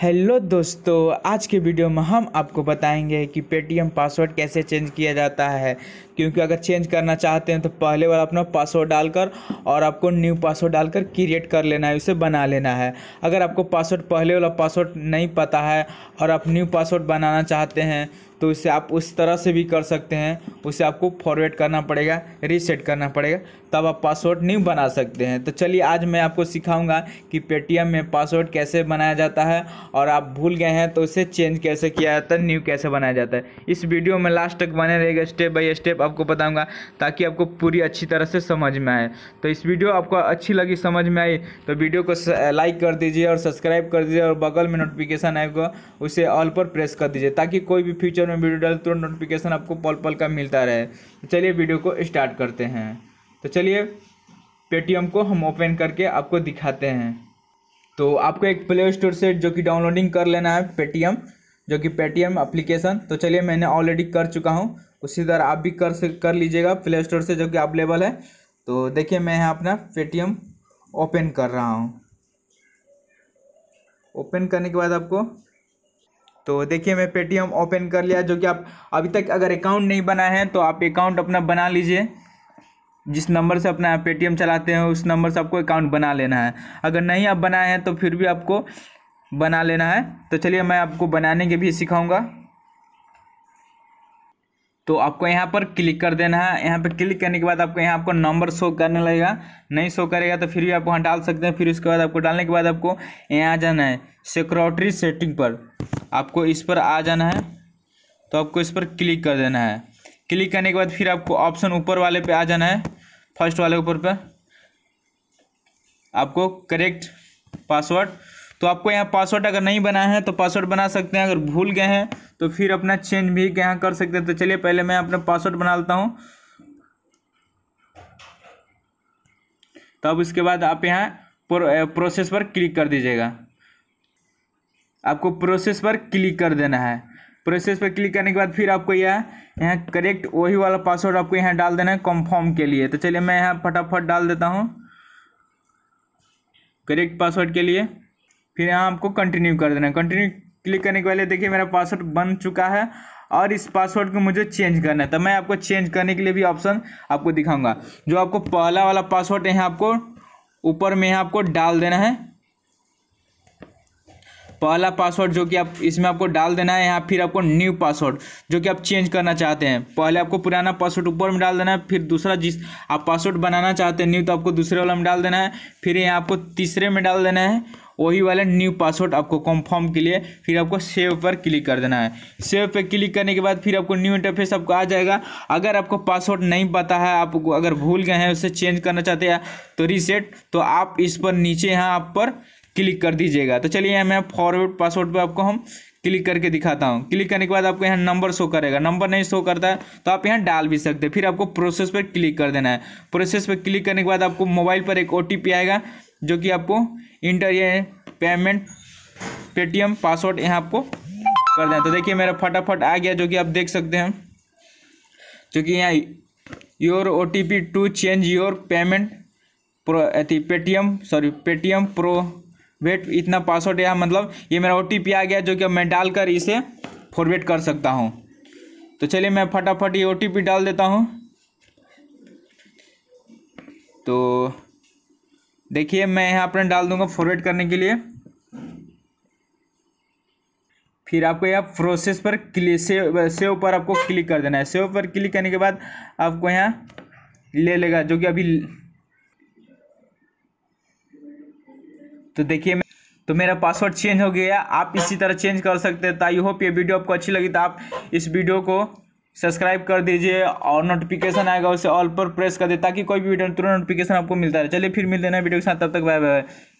hello दोस्तों आज के वीडियो में हम आपको बताएंगे कि पेटीएम पासवर्ड कैसे चेंज किया जाता है क्योंकि अगर चेंज करना चाहते हैं तो पहले बार अपना पासवर्ड डालकर और आपको न्यू पासवर्ड डालकर क्रिएट कर लेना है उसे बना लेना है अगर आपको पासवर्ड पहले वाला पासवर्ड नहीं पता है और आप न्यू पासवर्ड बनाना चाहते हैं तो इसे आप उस तरह से भी कर सकते हैं उसे आपको फॉरवर्ड करना पड़ेगा रीसेट करना पड़ेगा तब आप पासवर्ड न्यू बना सकते हैं तो चलिए आज मैं आपको सिखाऊंगा कि पेटीएम में पासवर्ड कैसे बनाया जाता है और आप भूल गए हैं तो उसे चेंज कैसे किया जाता है न्यू कैसे बनाया जाता है इस वीडियो में लास्ट तक बने रहेगा स्टेप बाई स्टेप आपको बताऊंगा ताकि आपको पूरी अच्छी तरह से समझ में आए तो इस वीडियो आपको अच्छी लगी समझ में आई तो वीडियो को लाइक कर दीजिए और सब्सक्राइब कर दीजिए और बगल में नोटिफिकेशन आएगा उसे ऑल पर प्रेस कर दीजिए ताकि कोई भी फ्यूचर में वीडियो डाले तुरंत नोटिफिकेशन आपको पल पल का मिलता रहे तो चलिए वीडियो को स्टार्ट करते हैं तो चलिए पेटीएम को हम ओपन करके आपको दिखाते हैं तो आपको एक प्ले स्टोर से जो कि डाउनलोडिंग कर लेना है पेटीएम जो कि पेटीएम एप्लीकेशन तो चलिए मैंने ऑलरेडी कर चुका हूँ उसी तरह आप भी कर से कर लीजिएगा प्ले स्टोर से जो कि अवेलेबल है तो देखिए मैं यहाँ अपना पेटीएम ओपन कर रहा हूँ ओपन करने के बाद आपको तो देखिए मैं पेटीएम ओपन कर लिया जो कि आप अभी तक अगर अकाउंट नहीं बना है तो आप अकाउंट अपना बना लीजिए जिस नंबर से अपना पेटीएम चलाते हैं उस नंबर से आपको अकाउंट बना लेना है अगर नहीं आप बनाए हैं तो फिर भी आपको बना लेना है तो चलिए मैं आपको बनाने के भी सिखाऊंगा तो आपको यहाँ पर क्लिक कर देना है यहाँ पर क्लिक करने के बाद आपको यहाँ आपको नंबर शो करने लगेगा नहीं शो करेगा तो फिर भी आप वहाँ डाल सकते हैं फिर उसके बाद आपको डालने के बाद आपको यहाँ जाना है सिक्योरिटी सेटिंग पर आपको इस पर आ जाना है तो आपको इस पर क्लिक कर देना है क्लिक करने के बाद फिर आपको ऑप्शन ऊपर वाले पर आ जाना है फर्स्ट वाले ऊपर पर आपको करेक्ट पासवर्ड तो आपको यहाँ पासवर्ड अगर नहीं बना है तो पासवर्ड बना सकते हैं अगर भूल गए हैं तो फिर अपना चेंज भी यहाँ कर सकते हैं तो चलिए पहले मैं अपना पासवर्ड बना लेता हूँ तब तो उसके बाद आप यहाँ प्रोसेस पर क्लिक कर दीजिएगा आपको प्रोसेस पर क्लिक कर देना है प्रोसेस पर क्लिक करने के बाद फिर आपको यह यहाँ करेक्ट वही वाला पासवर्ड आपको यहाँ डाल देना है कंफर्म के लिए तो चलिए मैं यहाँ फटाफट डाल देता हूँ करेक्ट पासवर्ड के लिए फिर यहाँ आपको कंटिन्यू कर देना है कंटिन्यू क्लिक करने के पहले देखिए मेरा पासवर्ड बन चुका है और इस पासवर्ड को मुझे चेंज करना है तो मैं आपको चेंज करने के लिए भी ऑप्शन आपको दिखाऊंगा जो आपको पहला वाला पासवर्ड यहाँ आपको ऊपर में यहाँ आपको डाल देना है पहला पासवर्ड जो कि आप इसमें आपको डाल देना है यहाँ फिर आपको न्यू पासवर्ड जो कि आप चेंज करना चाहते हैं पहले आपको पुराना पासवर्ड ऊपर में डाल देना है फिर दूसरा जिस आप पासवर्ड बनाना चाहते हैं न्यू तो आपको दूसरे वाला में डाल देना है फिर यहाँ आपको तीसरे में डाल देना है वही वाला न्यू पासवर्ड आपको कंफर्म के लिए फिर आपको सेव पर क्लिक कर देना है सेव पर क्लिक करने के बाद फिर आपको न्यू इंटरफेस आपको आ जाएगा अगर आपको पासवर्ड नहीं पता है आपको अगर भूल गए हैं उसे चेंज करना चाहते हैं तो रीसेट तो आप इस पर नीचे यहाँ आप पर क्लिक कर दीजिएगा तो चलिए मैं फॉरवर्ड पासवर्ड पर आपको हम क्लिक करके दिखाता हूँ क्लिक करने के बाद आपको यहाँ नंबर शो करेगा नंबर नहीं शो करता है तो आप यहाँ डाल भी सकते हैं फिर आपको प्रोसेस पर क्लिक कर देना है प्रोसेस पर क्लिक करने के बाद आपको मोबाइल पर एक ओ आएगा जो कि आपको इंटर ये पेमेंट पेटीएम पासवर्ड यहाँ आपको कर दें तो देखिए मेरा फटाफट आ गया जो कि आप देख सकते हैं जो कि यहाँ your O T P to change your payment pro अति Paytm sorry Paytm pro wait इतना पासवर्ड यहाँ मतलब ये मेरा ओ टी पी आ गया जो कि मैं डालकर इसे फॉरवेड कर सकता हूँ तो चलिए मैं फटाफट ये ओ टी पी डाल देता हूँ तो देखिए मैं यहाँ अपना डाल दूंगा फॉरवर्ड करने के लिए फिर आपको यहाँ प्रोसेस पर क्लिक सेव सेव पर आपको क्लिक कर देना है सेव पर क्लिक करने के बाद आपको यहाँ ले लेगा जो कि अभी तो देखिए तो मेरा पासवर्ड चेंज हो गया आप इसी तरह चेंज कर सकते हैं तो आई होप ये वीडियो आपको अच्छी लगी तो आप इस वीडियो को सब्सक्राइब कर दीजिए और नोटिफिकेशन आएगा उसे ऑल पर प्रेस कर दे ताकि कोई भी वीडियो तुरंत नोटिफिकेशन आपको मिलता रहे चलिए फिर मिलते हैं वीडियो के साथ तब तक बाय बाय